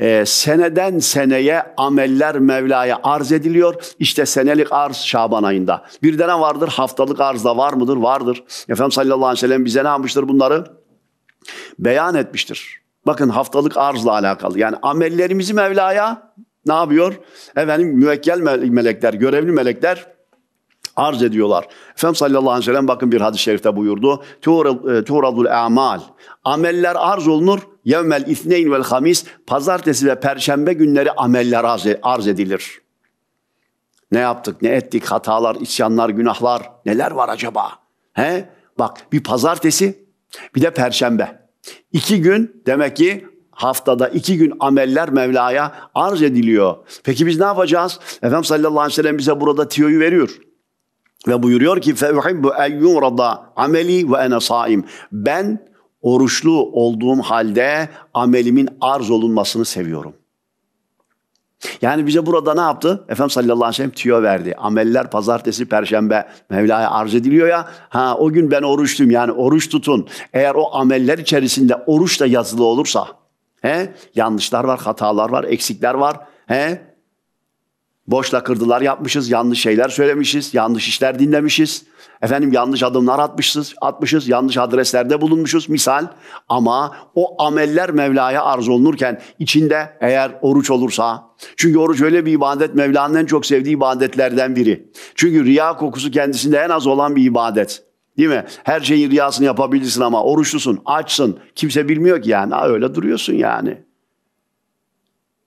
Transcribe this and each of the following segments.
e, seneden seneye ameller Mevla'ya arz ediliyor. İşte senelik arz Şaban ayında. Bir dene vardır haftalık arz da var mıdır? Vardır. Efendimiz sallallahu aleyhi ve sellem bize ne yapmıştır bunları? Beyan etmiştir. Bakın haftalık arzla alakalı. Yani amellerimizi Mevla'ya ne yapıyor? Efendim müvekkel melekler, görevli melekler arz ediyorlar. Efendim sallallahu aleyhi ve sellem bakın bir hadis-i şerifte buyurdu. E, tuğradul amal. Ameller arz olunur. Yevmel ifneyn vel hamis. Pazartesi ve perşembe günleri ameller arz edilir. Ne yaptık, ne ettik, hatalar, isyanlar, günahlar neler var acaba? He? Bak bir pazartesi bir de perşembe. İki gün demek ki haftada iki gün ameller Mevla'ya arz ediliyor. Peki biz ne yapacağız? Efendim sallallahu aleyhi ve sellem bize burada tiyoyu veriyor. Ve buyuruyor ki feuhibbu en yurada ameli ve ene saim. Ben oruçlu olduğum halde amelimin arz olunmasını seviyorum. Yani bize burada ne yaptı? Efendim, sallallahu aleyhi ve sellem tüyo verdi. Ameller pazartesi, perşembe Mevla'ya arz ediliyor ya. Ha o gün ben oruçluyum yani oruç tutun. Eğer o ameller içerisinde oruç da yazılı olursa. He? Yanlışlar var, hatalar var, eksikler var. He? Boşla kırdılar yapmışız, yanlış şeyler söylemişiz, yanlış işler dinlemişiz. Efendim yanlış adımlar atmışız, atmışız, yanlış adreslerde bulunmuşuz misal. Ama o ameller Mevla'ya arz olunurken içinde eğer oruç olursa, çünkü oruç öyle bir ibadet Mevla'nın en çok sevdiği ibadetlerden biri. Çünkü riya kokusu kendisinde en az olan bir ibadet. Değil mi? Her şeyin riyasını yapabilirsin ama oruçlusun, açsın. Kimse bilmiyor ki yani. Ha, öyle duruyorsun yani.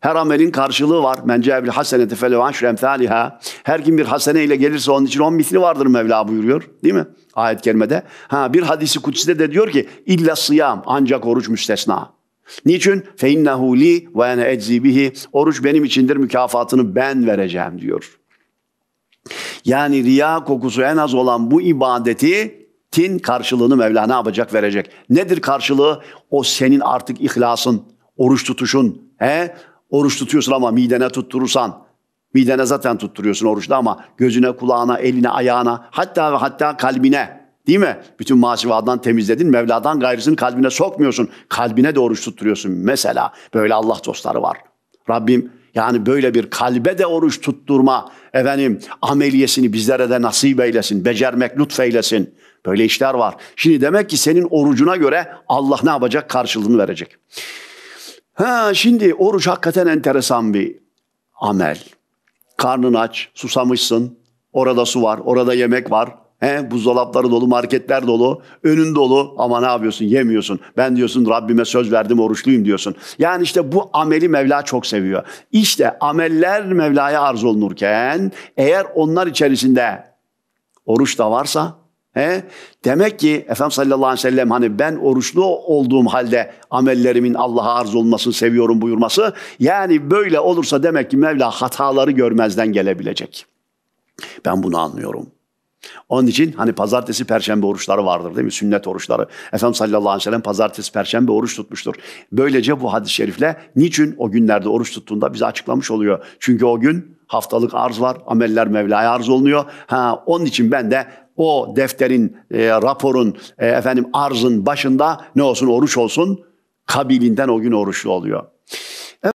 Her amelin karşılığı var. Men cebil hasenete felehu aşru emthaliha. Her kim bir hasene ile gelirse onun için on misli vardır Mevla buyuruyor. Değil mi? Ayet kerimede. Ha, bir hadisi kutside de diyor ki illa sıyam ancak oruç müstesna. Niçin? Fe innehu li ve ene eczi Oruç benim içindir mükafatını ben vereceğim diyor. Yani riya kokusu en az olan bu ibadeti tin karşılığını Mevla ne yapacak verecek. Nedir karşılığı? O senin artık ihlasın, oruç tutuşun, he? Oruç tutuyorsun ama midene tutturursan, midene zaten tutturuyorsun oruçta ama gözüne, kulağına, eline, ayağına, hatta ve hatta kalbine değil mi? Bütün masivadan temizledin, Mevla'dan gayrısını kalbine sokmuyorsun. Kalbine de oruç tutturuyorsun mesela. Böyle Allah dostları var. Rabbim yani böyle bir kalbe de oruç tutturma efendim ameliyesini bizlere de nasip eylesin, becermek lütfeylesin. Böyle işler var. Şimdi demek ki senin orucuna göre Allah ne yapacak? Karşılığını verecek. Ha, şimdi oruç hakikaten enteresan bir amel. Karnın aç, susamışsın. Orada su var, orada yemek var. He, buzdolapları dolu, marketler dolu, önün dolu ama ne yapıyorsun? Yemiyorsun. Ben diyorsun Rabbime söz verdim oruçluyum diyorsun. Yani işte bu ameli Mevla çok seviyor. İşte ameller Mevla'ya arz olunurken eğer onlar içerisinde oruç da varsa He? Demek ki Efendimiz sallallahu aleyhi ve sellem hani ben oruçlu olduğum halde amellerimin Allah'a arz olmasını seviyorum buyurması. Yani böyle olursa demek ki Mevla hataları görmezden gelebilecek. Ben bunu anlıyorum. Onun için hani pazartesi perşembe oruçları vardır değil mi? Sünnet oruçları. Efendimiz sallallahu aleyhi ve sellem pazartesi perşembe oruç tutmuştur. Böylece bu hadis-i şerifle niçin o günlerde oruç tuttuğunda bize açıklamış oluyor. Çünkü o gün haftalık arz var. Ameller Mevla'ya arz olunuyor. Ha, onun için ben de o defterin, e, raporun, e, efendim arzın başında ne olsun oruç olsun kabilinden o gün oruçlu oluyor.